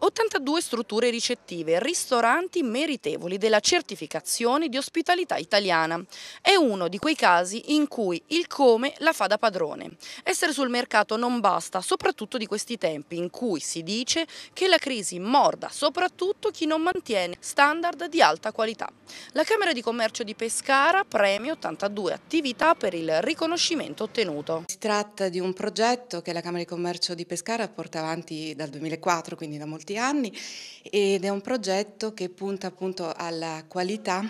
82 strutture ricettive, ristoranti meritevoli della certificazione di ospitalità italiana. È uno di quei casi in cui il come la fa da padrone. Essere sul mercato non basta, soprattutto di questi tempi in cui si dice che la crisi morda soprattutto chi non mantiene standard di alta qualità. La Camera di Commercio di Pescara premia 82 attività per il riconoscimento ottenuto. Si tratta di un progetto che la Camera di Commercio di Pescara porta avanti dal 2004, quindi da molto molti anni ed è un progetto che punta appunto alla qualità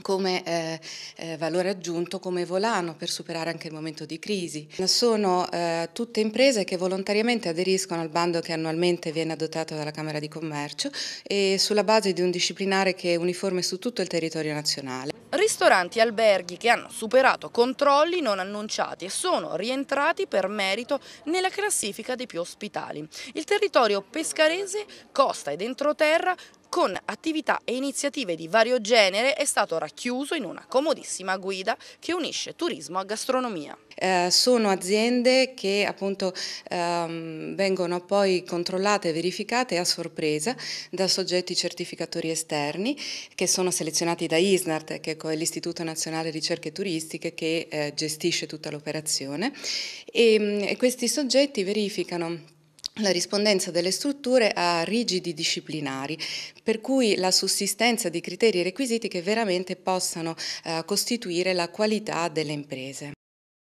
come eh, eh, valore aggiunto, come volano per superare anche il momento di crisi. Sono eh, tutte imprese che volontariamente aderiscono al bando che annualmente viene adottato dalla Camera di Commercio e sulla base di un disciplinare che è uniforme su tutto il territorio nazionale. Ristoranti e alberghi che hanno superato controlli non annunciati e sono rientrati per merito nella classifica dei più ospitali. Il territorio pescarese, costa ed entroterra, con attività e iniziative di vario genere è stato racchiuso in una comodissima guida che unisce turismo a gastronomia. Eh, sono aziende che appunto ehm, vengono poi controllate e verificate a sorpresa da soggetti certificatori esterni che sono selezionati da ISNART, che è l'Istituto Nazionale Ricerche Turistiche che eh, gestisce tutta l'operazione e, ehm, e questi soggetti verificano la rispondenza delle strutture a rigidi disciplinari, per cui la sussistenza di criteri e requisiti che veramente possano eh, costituire la qualità delle imprese.